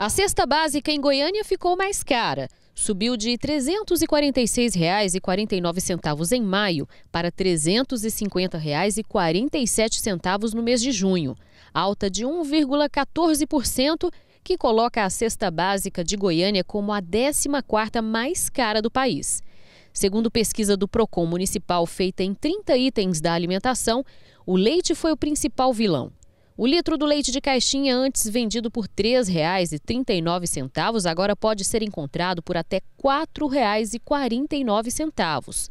A cesta básica em Goiânia ficou mais cara. Subiu de R$ 346,49 em maio para R$ 350,47 no mês de junho, alta de 1,14%, que coloca a cesta básica de Goiânia como a 14ª mais cara do país. Segundo pesquisa do Procon Municipal feita em 30 itens da alimentação, o leite foi o principal vilão. O litro do leite de caixinha, antes vendido por R$ 3,39, agora pode ser encontrado por até R$ 4,49.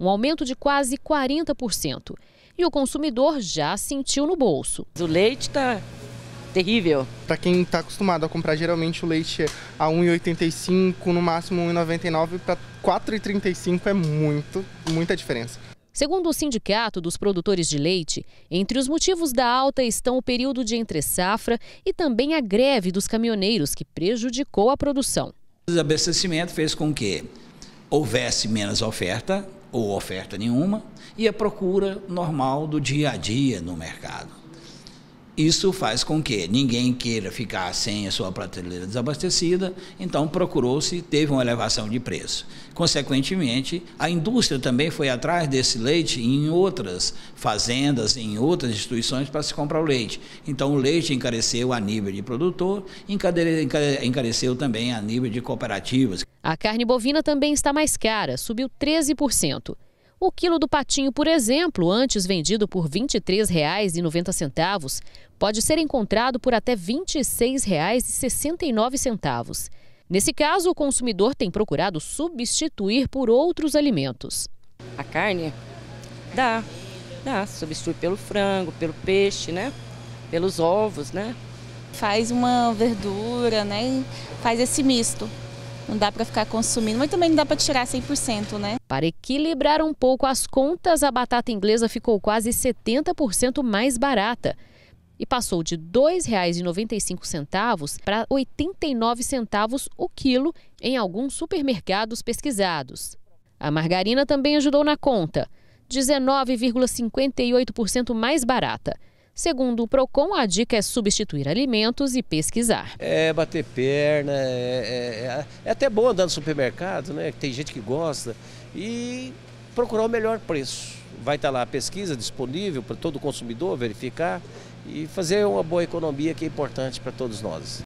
Um aumento de quase 40%. E o consumidor já sentiu no bolso. O leite está terrível. Para quem está acostumado a comprar geralmente o leite a 1,85, no máximo 1,99, para 4,35 é muito, muita diferença. Segundo o Sindicato dos Produtores de Leite, entre os motivos da alta estão o período de entre-safra e também a greve dos caminhoneiros, que prejudicou a produção. O desabastecimento fez com que houvesse menos oferta, ou oferta nenhuma, e a procura normal do dia a dia no mercado. Isso faz com que ninguém queira ficar sem a sua prateleira desabastecida, então procurou-se, teve uma elevação de preço. Consequentemente, a indústria também foi atrás desse leite em outras fazendas, em outras instituições para se comprar o leite. Então o leite encareceu a nível de produtor, encareceu também a nível de cooperativas. A carne bovina também está mais cara, subiu 13%. O quilo do patinho, por exemplo, antes vendido por R$ 23,90, pode ser encontrado por até R$ 26,69. Nesse caso, o consumidor tem procurado substituir por outros alimentos. A carne dá, dá, substitui pelo frango, pelo peixe, né? Pelos ovos, né? Faz uma verdura, né? Faz esse misto não dá para ficar consumindo, mas também não dá para tirar 100%, né? Para equilibrar um pouco as contas, a batata inglesa ficou quase 70% mais barata e passou de R$ 2,95 para R$ 89 centavos o quilo em alguns supermercados pesquisados. A margarina também ajudou na conta, 19,58% mais barata Segundo o PROCON, a dica é substituir alimentos e pesquisar. É bater perna, é, é, é, é até bom andar no supermercado, né? Tem gente que gosta. E procurar o melhor preço. Vai estar lá a pesquisa disponível para todo consumidor verificar e fazer uma boa economia que é importante para todos nós.